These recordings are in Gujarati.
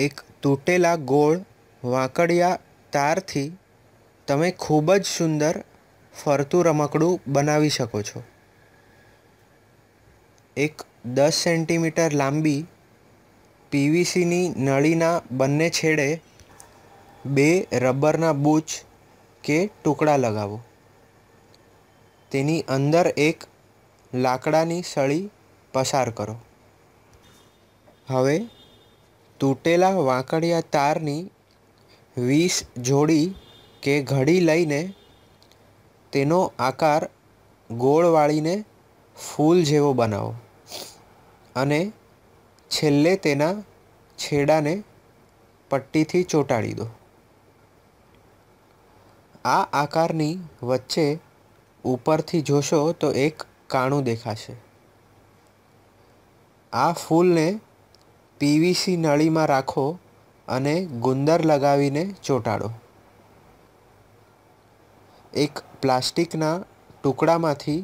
એક તૂટેલા ગોળ વાંકડિયા તારથી તમે ખૂબ જ સુંદર ફરતું રમકડું બનાવી શકો છો એક દસ સેન્ટીમીટર લાંબી પીવીસીની નળીના બંને છેડે બે રબરના બૂચ કે ટુકડા લગાવો તેની અંદર એક લાકડાની સળી પસાર કરો હવે તૂટેલા વાંકડિયા તારની વીસ જોડી કે ઘડી લઈને તેનો આકાર ગોળ વાળીને ફૂલ જેવો બનાવો અને છેલ્લે તેના છેડાને પટ્ટીથી ચોંટાડી દો આ આકારની વચ્ચે ઉપરથી જોશો તો એક કાણું દેખાશે આ ફૂલને પીવીસી નળીમાં રાખો અને ગુંદર લગાવીને ચોંટાડો એક પ્લાસ્ટિકના ટુકડામાંથી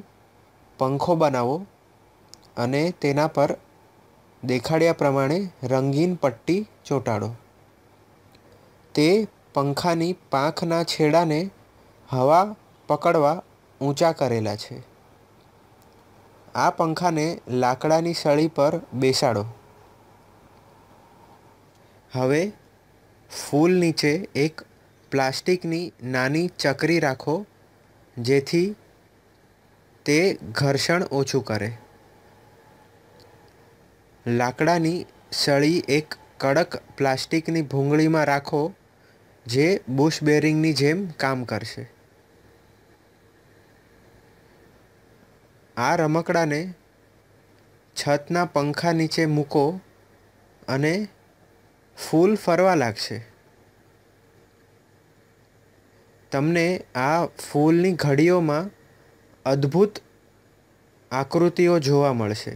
પંખો બનાવો અને તેના પર દેખાડ્યા પ્રમાણે રંગીન પટ્ટી ચોંટાડો તે પંખાની પાંખના છેડાને હવા પકડવા ઊંચા કરેલા છે આ પંખાને લાકડાની સળી પર બેસાડો હવે ફૂલ નીચે એક પ્લાસ્ટિકની નાની ચકરી રાખો જેથી તે ઘર્ષણ ઓછું કરે લાકડાની સળી એક કડક પ્લાસ્ટિકની ભૂંગળીમાં રાખો જે બુશ બેરિંગની જેમ કામ કરશે આ રમકડાને છતના પંખા નીચે મૂકો અને ફૂલ ફરવા લાગશે તમને આ ફૂલની ઘડીઓમાં અદ્ભુત આકૃતિઓ જોવા મળશે